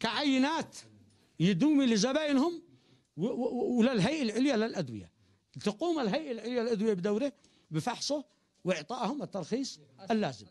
كعينات يدومي لزبائنهم وللهيئه العليا للادويه تقوم الهيئه العليا للادويه بدوره بفحصه واعطائهم الترخيص اللازم